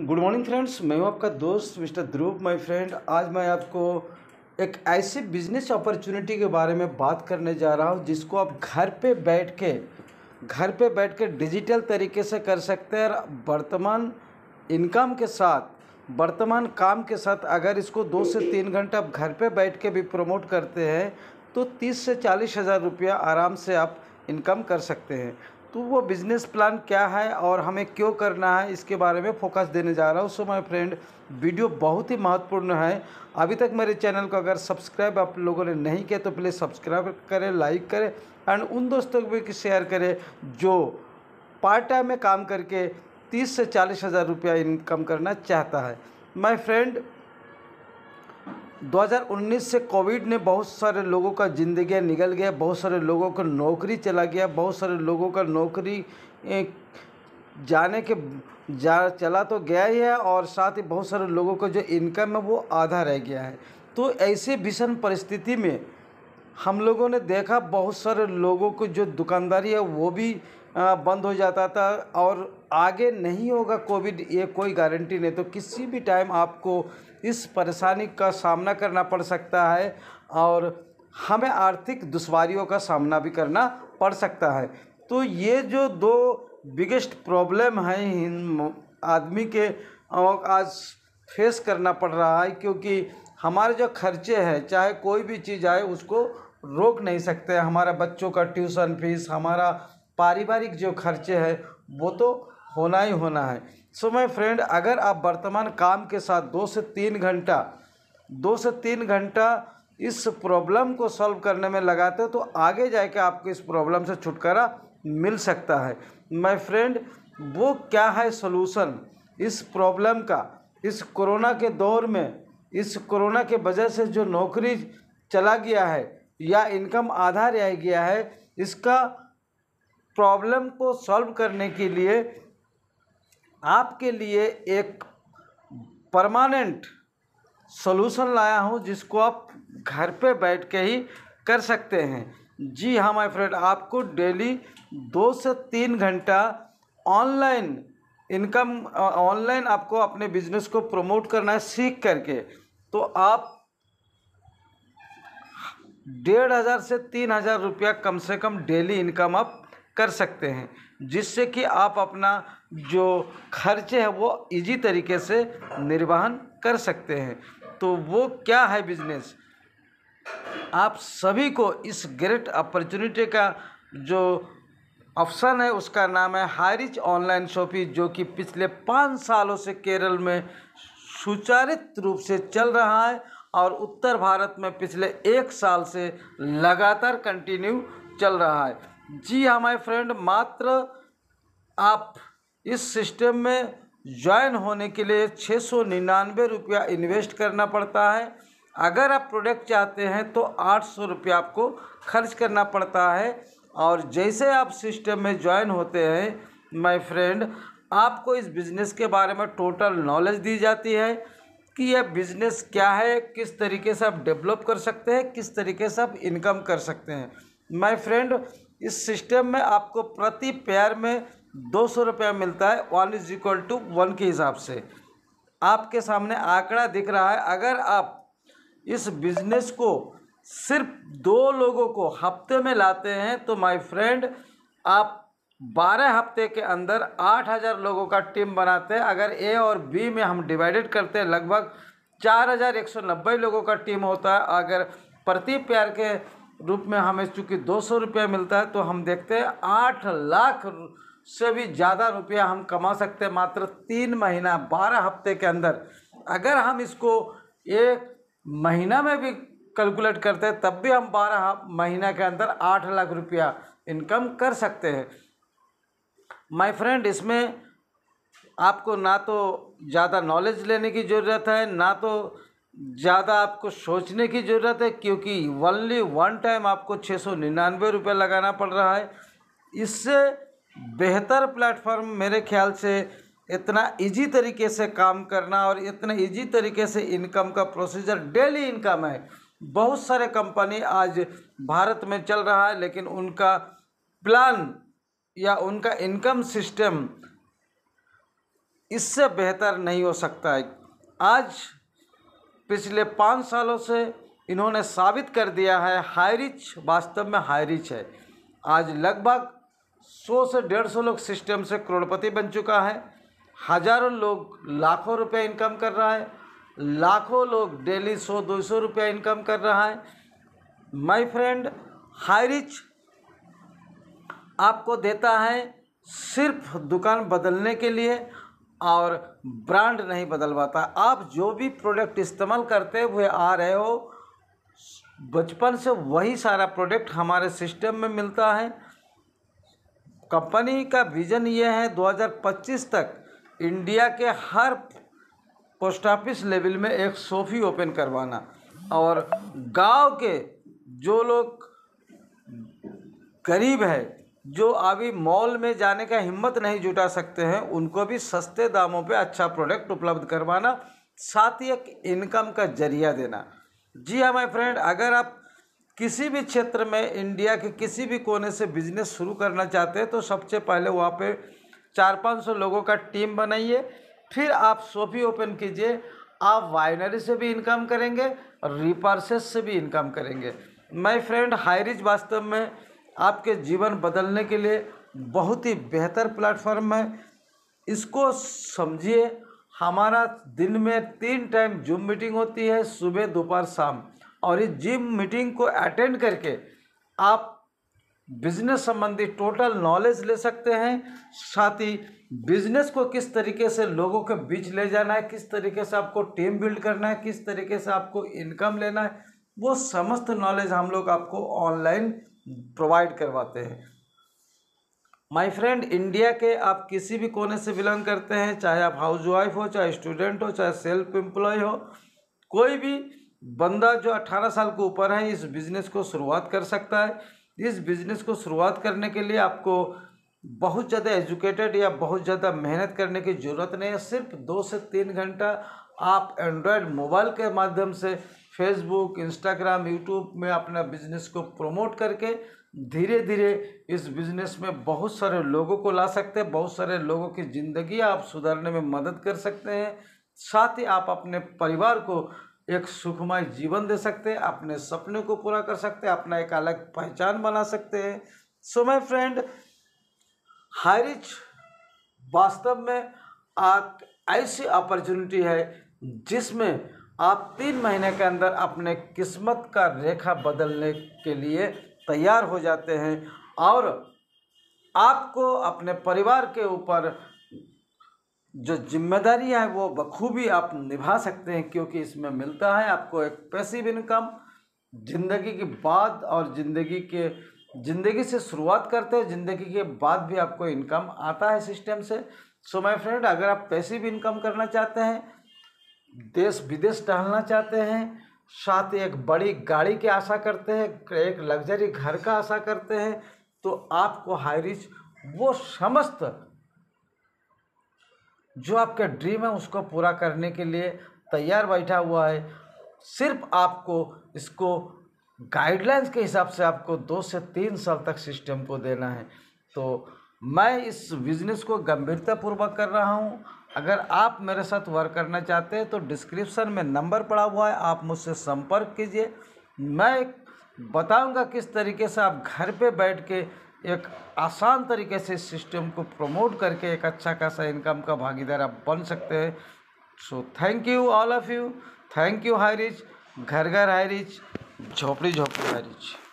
good morning friends मैं हूं आपका दोस्त मिस्टर ध्रुव माय फ्रेंड आज मैं आपको एक ऐसी बिजनेस अपॉर्चुनिटी के बारे में बात करने जा रहा हूं जिसको आप घर पे बैठ के घर पे बैठ के डिजिटल तरीके से कर सकते हैं और वर्तमान इनकम के साथ वर्तमान काम के साथ अगर इसको दो से तीन घंटे आप घर पे बैठ के भी प्रमोट करते हैं तो तीस से चालीस हज़ार रुपया आराम से आप इनकम कर सकते हैं तो वो बिज़नेस प्लान क्या है और हमें क्यों करना है इसके बारे में फोकस देने जा रहा हूँ सो माई फ्रेंड वीडियो बहुत ही महत्वपूर्ण है अभी तक मेरे चैनल को अगर सब्सक्राइब आप लोगों ने नहीं किया तो प्लीज़ सब्सक्राइब करें लाइक करें एंड उन दोस्तों को भी शेयर करें जो पार्ट टाइम में काम करके तीस से चालीस हज़ार रुपया इनकम करना चाहता है माई फ्रेंड 2019 से कोविड ने बहुत सारे लोगों का ज़िंदगी निकल गया बहुत सारे लोगों का नौकरी चला गया बहुत सारे लोगों का नौकरी जाने के जा चला तो गया ही है और साथ ही बहुत सारे लोगों का जो इनकम है वो आधा रह गया है तो ऐसे भीषण परिस्थिति में हम लोगों ने देखा बहुत सारे लोगों को जो दुकानदारी है वो भी बंद हो जाता था और आगे नहीं होगा कोविड ये कोई गारंटी नहीं तो किसी भी टाइम आपको इस परेशानी का सामना करना पड़ सकता है और हमें आर्थिक दुश्वारियों का सामना भी करना पड़ सकता है तो ये जो दो बिगेस्ट प्रॉब्लम हैं आदमी के आज फेस करना पड़ रहा है क्योंकि हमारे जो खर्चे हैं चाहे कोई भी चीज़ आए उसको रोक नहीं सकते हमारा बच्चों का ट्यूशन फीस हमारा पारिवारिक जो खर्चे हैं वो तो होना ही होना है सो so, मैं फ्रेंड अगर आप वर्तमान काम के साथ दो से तीन घंटा दो से तीन घंटा इस प्रॉब्लम को सॉल्व करने में लगाते हो तो आगे जाके आपको इस प्रॉब्लम से छुटकारा मिल सकता है माय फ्रेंड वो क्या है सोलूसन इस प्रॉब्लम का इस कोरोना के दौर में इस कोरोना के वजह से जो नौकरी चला गया है या इनकम आधा रह गया है इसका प्रॉब्लम को सॉल्व करने के लिए आपके लिए एक परमानेंट सॉल्यूशन लाया हूँ जिसको आप घर पे बैठ के ही कर सकते हैं जी हाँ माय फ्रेंड आपको डेली दो से तीन घंटा ऑनलाइन इनकम ऑनलाइन आपको अपने बिजनेस को प्रमोट करना है सीख करके तो आप डेढ़ हज़ार से तीन हज़ार रुपया कम से कम डेली इनकम आप कर सकते हैं जिससे कि आप अपना जो खर्चे है वो इजी तरीके से निर्वहन कर सकते हैं तो वो क्या है बिजनेस आप सभी को इस ग्रेट अपॉर्चुनिटी का जो ऑप्शन है उसका नाम है हारिच ऑनलाइन शॉपिंग जो कि पिछले पाँच सालों से केरल में सुचारित रूप से चल रहा है और उत्तर भारत में पिछले एक साल से लगातार कंटिन्यू चल रहा है जी हाँ माई फ्रेंड मात्र आप इस सिस्टम में ज्वाइन होने के लिए छः सौ निन्यानवे रुपया इन्वेस्ट करना पड़ता है अगर आप प्रोडक्ट चाहते हैं तो आठ सौ रुपया आपको खर्च करना पड़ता है और जैसे आप सिस्टम में ज्वाइन होते हैं माय फ्रेंड आपको इस बिज़नेस के बारे में टोटल नॉलेज दी जाती है कि यह बिज़नेस क्या है किस तरीके से आप डेवलप कर सकते हैं किस तरीके से आप इनकम कर सकते हैं माई फ्रेंड इस सिस्टम में आपको प्रति पेयर में दो सौ रुपया मिलता है one is equal to one के हिसाब से आपके सामने आंकड़ा दिख रहा है अगर आप इस बिजनेस को सिर्फ दो लोगों को हफ्ते में लाते हैं तो माय फ्रेंड आप बारह हफ्ते के अंदर आठ हज़ार लोगों का टीम बनाते हैं अगर ए और बी में हम डिवाइडेड करते हैं लगभग चार हज़ार एक सौ नब्बे लोगों का टीम होता है अगर प्रति पेयर के रूप में हमें चूँकि दो सौ रुपया मिलता है तो हम देखते हैं आठ लाख से भी ज़्यादा रुपया हम कमा सकते हैं मात्र तीन महीना बारह हफ्ते के अंदर अगर हम इसको एक महीना में भी कैलकुलेट करते हैं तब भी हम बारह महीना के अंदर आठ लाख रुपया इनकम कर सकते हैं माय फ्रेंड इसमें आपको ना तो ज़्यादा नॉलेज लेने की ज़रूरत है ना तो ज़्यादा आपको सोचने की ज़रूरत है क्योंकि वनली वन टाइम आपको छः सौ निन्यानवे रुपये लगाना पड़ रहा है इससे बेहतर प्लेटफॉर्म मेरे ख्याल से इतना इजी तरीके से काम करना और इतने इजी तरीके से इनकम का प्रोसीजर डेली इनकम है बहुत सारे कंपनी आज भारत में चल रहा है लेकिन उनका प्लान या उनका इनकम सिस्टम इससे बेहतर नहीं हो सकता है आज पिछले पाँच सालों से इन्होंने साबित कर दिया है हाई रिच वास्तव में हाई रिच है आज लगभग सौ से डेढ़ सौ लोग सिस्टम से करोड़पति बन चुका है हजारों लोग लाखों रुपये इनकम कर रहा है लाखों लोग डेली सौ दो सौ रुपया इनकम कर रहा है माय फ्रेंड हाई रिच आपको देता है सिर्फ दुकान बदलने के लिए और ब्रांड नहीं बदल पाता आप जो भी प्रोडक्ट इस्तेमाल करते हुए आ रहे हो बचपन से वही सारा प्रोडक्ट हमारे सिस्टम में मिलता है कंपनी का विज़न ये है 2025 तक इंडिया के हर पोस्ट ऑफिस लेवल में एक सोफी ओपन करवाना और गांव के जो लोग गरीब है जो अभी मॉल में जाने का हिम्मत नहीं जुटा सकते हैं उनको भी सस्ते दामों पे अच्छा प्रोडक्ट उपलब्ध करवाना साथ ही एक इनकम का जरिया देना जी हाँ माई फ्रेंड अगर आप किसी भी क्षेत्र में इंडिया के किसी भी कोने से बिजनेस शुरू करना चाहते हैं तो सबसे पहले वहाँ पे चार पाँच सौ लोगों का टीम बनाइए फिर आप सोफी ओपन कीजिए आप वाइनरी से भी इनकम करेंगे और रिपर्सेस से भी इनकम करेंगे माई फ्रेंड हाईरिज वास्तव में आपके जीवन बदलने के लिए बहुत ही बेहतर प्लेटफॉर्म है इसको समझिए हमारा दिन में तीन टाइम जूम मीटिंग होती है सुबह दोपहर शाम और इस जिम मीटिंग को अटेंड करके आप बिजनेस संबंधी टोटल नॉलेज ले सकते हैं साथ ही बिजनेस को किस तरीके से लोगों के बीच ले जाना है किस तरीके से आपको टीम बिल्ड करना है किस तरीके से आपको इनकम लेना है वो समस्त नॉलेज हम लोग आपको ऑनलाइन प्रोवाइड करवाते हैं माय फ्रेंड इंडिया के आप किसी भी कोने से बिलोंग करते हैं चाहे आप हाउस वाइफ हो चाहे स्टूडेंट हो चाहे सेल्फ एम्प्लॉय हो कोई भी बंदा जो 18 साल के ऊपर है इस बिज़नेस को शुरुआत कर सकता है इस बिज़नेस को शुरुआत करने के लिए आपको बहुत ज़्यादा एजुकेटेड या बहुत ज़्यादा मेहनत करने की ज़रूरत नहीं है सिर्फ दो से तीन घंटा आप एंड्रॉयड मोबाइल के माध्यम से फेसबुक इंस्टाग्राम यूट्यूब में अपना बिजनेस को प्रमोट करके धीरे धीरे इस बिज़नेस में बहुत सारे लोगों को ला सकते हैं बहुत सारे लोगों की ज़िंदगी आप सुधारने में मदद कर सकते हैं साथ ही आप अपने परिवार को एक सुखमय जीवन दे सकते हैं अपने सपने को पूरा कर सकते हैं अपना एक अलग पहचान बना सकते हैं सो माय फ्रेंड हाईरिच वास्तव में आप ऐसी अपॉर्चुनिटी है जिसमें आप तीन महीने के अंदर अपने किस्मत का रेखा बदलने के लिए तैयार हो जाते हैं और आपको अपने परिवार के ऊपर जो जिम्मेदारी है वो बखूबी आप निभा सकते हैं क्योंकि इसमें मिलता है आपको एक पैसिव इनकम ज़िंदगी के बाद और ज़िंदगी के ज़िंदगी से शुरुआत करते हैं ज़िंदगी के बाद भी आपको इनकम आता है सिस्टम से सो माय फ्रेंड अगर आप पैसिव इनकम करना चाहते हैं देश विदेश टहलना चाहते हैं साथ एक बड़ी गाड़ी की आशा करते हैं एक लग्जरी घर का आशा करते हैं तो आपको हाई रिच वो समस्त जो आपका ड्रीम है उसको पूरा करने के लिए तैयार बैठा हुआ है सिर्फ आपको इसको गाइडलाइंस के हिसाब से आपको दो से तीन साल तक सिस्टम को देना है तो मैं इस बिज़नेस को गंभीरतापूर्वक कर रहा हूँ अगर आप मेरे साथ वर्क करना चाहते हैं तो डिस्क्रिप्शन में नंबर पड़ा हुआ है आप मुझसे संपर्क कीजिए मैं बताऊंगा किस तरीके से आप घर पे बैठ के एक आसान तरीके से सिस्टम को प्रमोट करके एक अच्छा खासा इनकम का भागीदार आप बन सकते हैं so thank you all of you thank you high rich घर घर हाई रिच झोपड़ी झोपड़ी हाई रिच